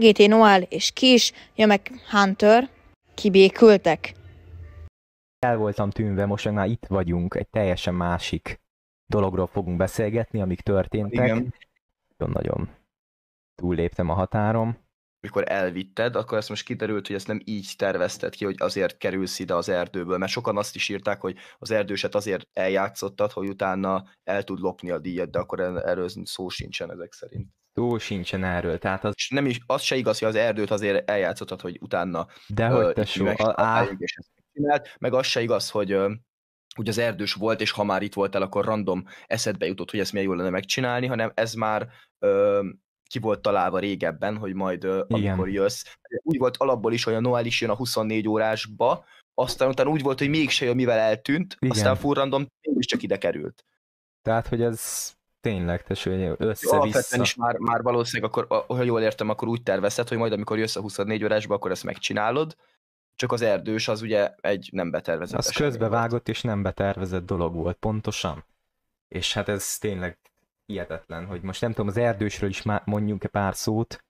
GT Noel és Kis, ja meg Hunter kibékültek. El voltam tűnve, most már itt vagyunk, egy teljesen másik dologról fogunk beszélgetni, amik történtek. Igen. Nagyon-nagyon túlléptem a határom. Mikor elvitted, akkor ezt most kiderült, hogy ezt nem így tervezted ki, hogy azért kerülsz ide az erdőből, mert sokan azt is írták, hogy az erdőset azért eljátszottad, hogy utána el tud lopni a díjat, de akkor erről szó sincsen ezek szerint. Szó sincsen erről. Tehát az... És nem is, az se igaz, hogy az erdőt azért eljátszottad, hogy utána... hogy te so, a, a... meg az se igaz, hogy ö, hogy az erdős volt, és ha már itt voltál, akkor random eszedbe jutott, hogy ezt milyen jól lenne megcsinálni, hanem ez már ö, ki volt találva régebben, hogy majd ö, amikor Igen. jössz. Úgy volt alapból is, hogy a Noel is jön a 24 órásba, aztán utána úgy volt, hogy mégse jön, mivel eltűnt, Igen. aztán full random mégis csak ide került. Tehát, hogy ez Tényleg, tesó, össze-vissza. Jó, is már, már valószínűleg, akkor, ha jól értem, akkor úgy tervezted, hogy majd amikor jössz a 24 órásba, akkor ezt megcsinálod, csak az erdős az ugye egy nem betervezett. Az közbevágott és nem betervezett dolog volt, pontosan. És hát ez tényleg hihetetlen, hogy most nem tudom, az erdősről is mondjunk-e pár szót.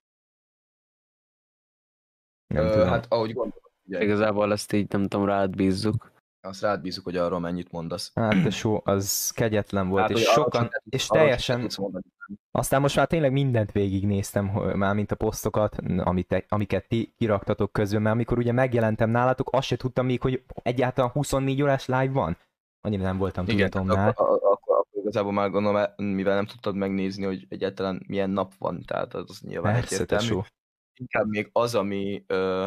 Nem Ö, tudom. Hát ahogy gondolom. Ugye. Igazából ezt így nem tudom, rád bízzuk. Azt rád bízunk, hogy arról mennyit mondasz. Hát, jó, az kegyetlen volt, hát, és sokan, és teljesen... Aztán most már tényleg mindent végignéztem, már mint a posztokat, amit, amiket ti kiraktatok közül, mert amikor ugye megjelentem nálatok, azt se tudtam még, hogy egyáltalán 24 órás live van. Annyira nem voltam Igen, tudatomnál. Akkor, akkor, akkor igazából már gondolom, mivel nem tudtad megnézni, hogy egyáltalán milyen nap van, tehát az, az nyilván Persze, egyértelmű. Inkább még az, ami... Ö,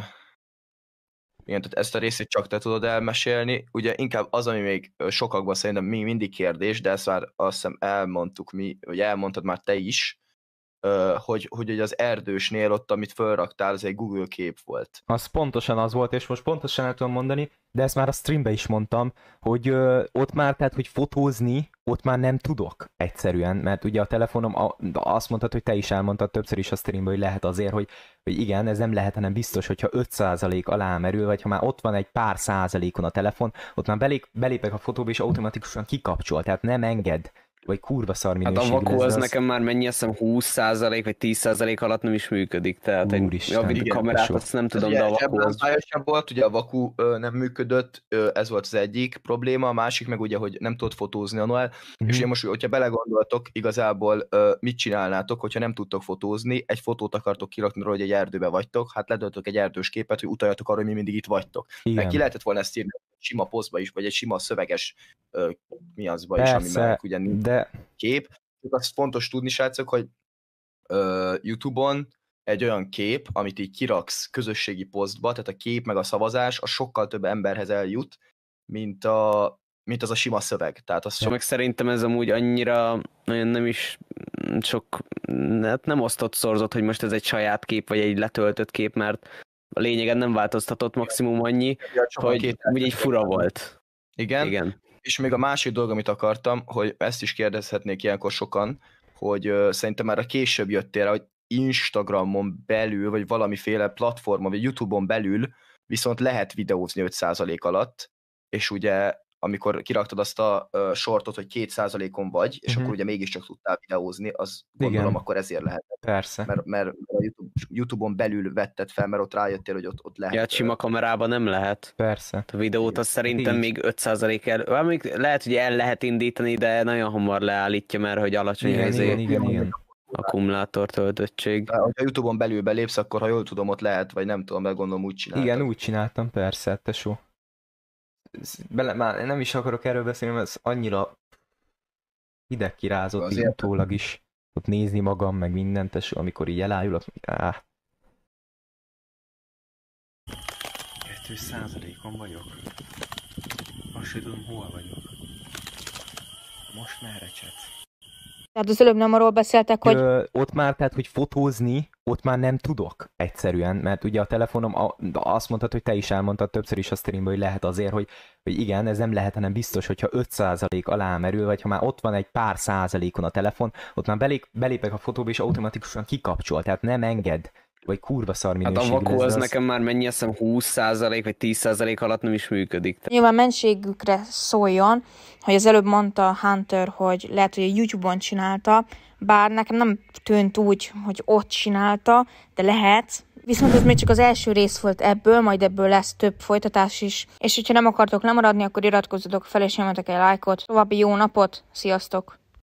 igen, tehát ezt a részét csak te tudod elmesélni. Ugye inkább az, ami még sokakban szerintem még mindig kérdés, de ezt már azt hiszem elmondtuk mi, vagy elmondtad már te is, hogy, hogy az erdősnél ott, amit felraktál, az egy Google kép volt. Az pontosan az volt, és most pontosan el tudom mondani, de ezt már a streambe is mondtam, hogy ö, ott már, tehát, hogy fotózni, ott már nem tudok egyszerűen, mert ugye a telefonom, a, azt mondtad, hogy te is elmondtad többször is a streambe, hogy lehet azért, hogy, hogy igen, ez nem lehet, hanem biztos, hogyha 5% alá merül, vagy ha már ott van egy pár százalékon a telefon, ott már belép, belépek a fotóba, és automatikusan kikapcsol, tehát nem enged vagy kurva szar Hát a vakó az, az nekem már mennyi, azt hiszem 20% vagy 10% alatt nem is működik, tehát Úristen, egy Isten, javít kamerát, so. azt nem tudom, de a vakó az... volt, ugye a vakú nem működött, ez volt az egyik probléma, a másik meg ugye, hogy nem tudott fotózni a Noel, mm-hmm. és ugye most, hogyha belegondoltok, igazából mit csinálnátok, hogyha nem tudtok fotózni, egy fotót akartok kirakni róla, hogy egy erdőbe vagytok, hát ledöltök egy erdős képet, hogy utaljatok arra, hogy mi mindig itt vagytok. Igen. Meg ki lehetett volna ezt írni sima poszba is, vagy egy sima szöveges ö, mi az baj is, ami meg ugye nincs de... kép. Csak azt fontos tudni, srácok, hogy ö, YouTube-on egy olyan kép, amit így kiraksz közösségi posztba, tehát a kép meg a szavazás, a sokkal több emberhez eljut, mint, a, mint az a sima szöveg. Tehát az sok... Meg szerintem ez amúgy annyira nagyon nem is sok, hát nem osztott szorzott, hogy most ez egy saját kép, vagy egy letöltött kép, mert a lényegen nem változtatott maximum annyi, hogy úgy egy fura volt. Igen. Igen. És még a másik dolog, amit akartam, hogy ezt is kérdezhetnék ilyenkor sokan, hogy szerintem már a később jöttél, hogy Instagramon belül, vagy valamiféle platformon, vagy Youtube-on belül viszont lehet videózni 5% alatt, és ugye amikor kiraktad azt a uh, sortot, hogy 2%-on vagy, és mm-hmm. akkor ugye mégiscsak tudtál videózni, az gondolom Igen. akkor ezért lehet. Persze. Mert, mert YouTube, YouTube-on belül vetted fel, mert ott rájöttél, hogy ott, ott lehet. Ja, hát sima kamerában nem lehet. Persze. Hát a videót azt szerintem még 5% el, amíg lehet, hogy el lehet indítani, de nagyon hamar leállítja, mert hogy alacsony igen, ezért. Igen, igen, igen. Akkumulátor töltöttség. Ha a Youtube-on belül belépsz, akkor ha jól tudom, ott lehet, vagy nem tudom, meg gondolom úgy csináltam. Igen, úgy csináltam, persze, tesó. Bele, már nem is akarok erről beszélni, mert ez annyira hideg így utólag is ott nézni magam, meg mindent, és amikor így elájulok, áh. 2 százalékon vagyok. Azt sem tudom, hol vagyok. Most már csetsz. Tehát az előbb nem arról beszéltek, hogy... Ö, ott már, tehát, hogy fotózni, ott már nem tudok egyszerűen, mert ugye a telefonom, a, azt mondtad, hogy te is elmondtad többször is a streamben, hogy lehet azért, hogy, hogy igen, ez nem lehet, hanem biztos, hogyha 5% alá merül, vagy ha már ott van egy pár százalékon a telefon, ott már belép, belépek a fotóba, és automatikusan kikapcsol, tehát nem enged vagy kurva szar Hát a vakó az, az nekem már mennyi, eszem 20% vagy 10% alatt nem is működik. Nyilván mentségükre szóljon, hogy az előbb mondta Hunter, hogy lehet, hogy a YouTube-on csinálta, bár nekem nem tűnt úgy, hogy ott csinálta, de lehet, Viszont ez még csak az első rész volt ebből, majd ebből lesz több folytatás is. És hogyha nem akartok lemaradni, akkor iratkozzatok fel, és nyomjatok egy lájkot. További jó napot, sziasztok!